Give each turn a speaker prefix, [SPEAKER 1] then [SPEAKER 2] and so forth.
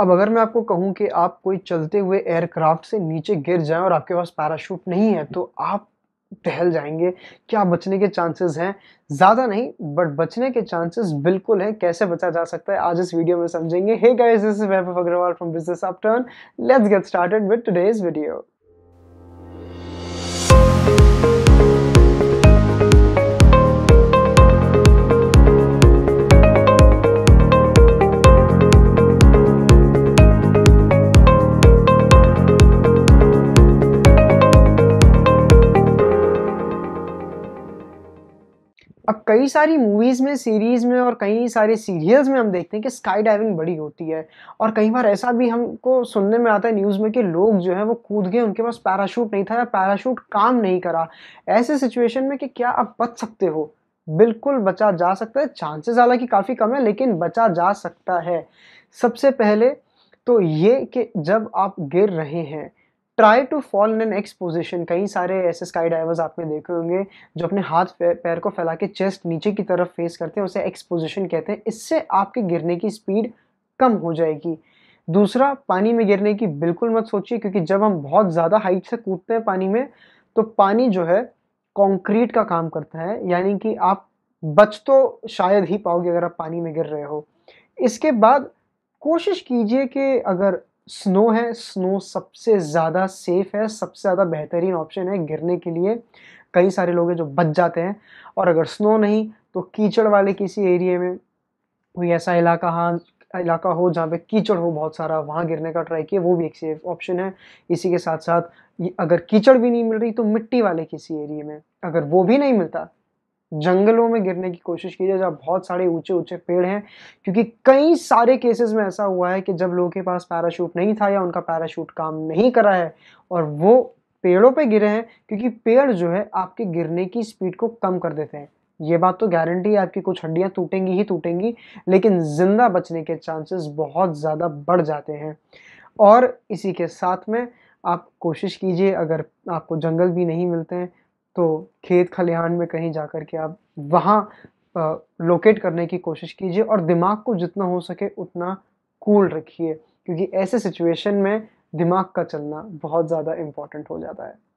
[SPEAKER 1] अब अगर मैं आपको कहूँ कि आप कोई चलते हुए एयरक्राफ्ट से नीचे गिर जाएं और आपके पास पैराशूट नहीं है तो आप टहल जाएंगे क्या बचने के चांसेस हैं ज़्यादा नहीं बट बचने के चांसेस बिल्कुल हैं कैसे बचा जा सकता है आज इस वीडियो में समझेंगे hey guys this is Vaibhav Agarwal from Business Upturn let's get started with today's video अब कई सारी मूवीज़ में सीरीज़ में और कई सारे सीरियल्स में हम देखते हैं कि स्काई डाइविंग बड़ी होती है और कई बार ऐसा भी हमको सुनने में आता है न्यूज़ में कि लोग जो है वो कूद गए उनके पास पैराशूट नहीं था या पैराशूट काम नहीं करा ऐसे सिचुएशन में कि क्या आप बच सकते हो बिल्कुल बचा जा सकता है चांसेस हालांकि काफ़ी कम है लेकिन बचा जा सकता है सबसे पहले तो ये कि जब आप गिर रहे हैं try to fall in an X position कई सारे ऐसे स्काई डाइवर्स आपने देखे होंगे जो अपने हाथ पैर को फैला के चेस्ट नीचे की तरफ फेस करते हैं उसे एक्स पोजिशन कहते हैं इससे आपके गिरने की स्पीड कम हो जाएगी दूसरा पानी में गिरने की बिल्कुल मत सोचिए क्योंकि जब हम बहुत ज़्यादा हाइट से कूदते हैं पानी में तो पानी जो है कंक्रीट का काम करता है यानी कि आप बच तो शायद ही पाओगे अगर आप पानी में गिर रहे हो इसके बाद कोशिश कीजिए कि अगर स्नो है स्नो सबसे ज़्यादा सेफ़ है सबसे ज़्यादा बेहतरीन ऑप्शन है गिरने के लिए कई सारे लोग हैं जो बच जाते हैं और अगर स्नो नहीं तो कीचड़ वाले किसी एरिए में कोई ऐसा इलाका हाँ इलाका हो जहाँ पे कीचड़ हो बहुत सारा वहाँ गिरने का ट्राई किया वो भी एक सेफ ऑप्शन है इसी के साथ साथ अगर कीचड़ भी नहीं मिल रही तो मिट्टी वाले किसी एरिए में अगर वो भी नहीं मिलता जंगलों में गिरने की कोशिश की जाए जहाँ बहुत सारे ऊंचे ऊंचे पेड़ हैं क्योंकि कई सारे केसेस में ऐसा हुआ है कि जब लोगों के पास पैराशूट नहीं था या उनका पैराशूट काम नहीं करा है और वो पेड़ों पे गिरे हैं क्योंकि पेड़ जो है आपके गिरने की स्पीड को कम कर देते हैं ये बात तो गारंटी है आपकी कुछ हड्डियाँ टूटेंगी ही टूटेंगी लेकिन ज़िंदा बचने के चांसेस बहुत ज़्यादा बढ़ जाते हैं और इसी के साथ में आप कोशिश कीजिए अगर आपको जंगल भी नहीं मिलते हैं तो खेत खलिहान में कहीं जा कर के आप वहाँ लोकेट करने की कोशिश कीजिए और दिमाग को जितना हो सके उतना कूल रखिए क्योंकि ऐसे सिचुएशन में दिमाग का चलना बहुत ज़्यादा इम्पॉर्टेंट हो जाता है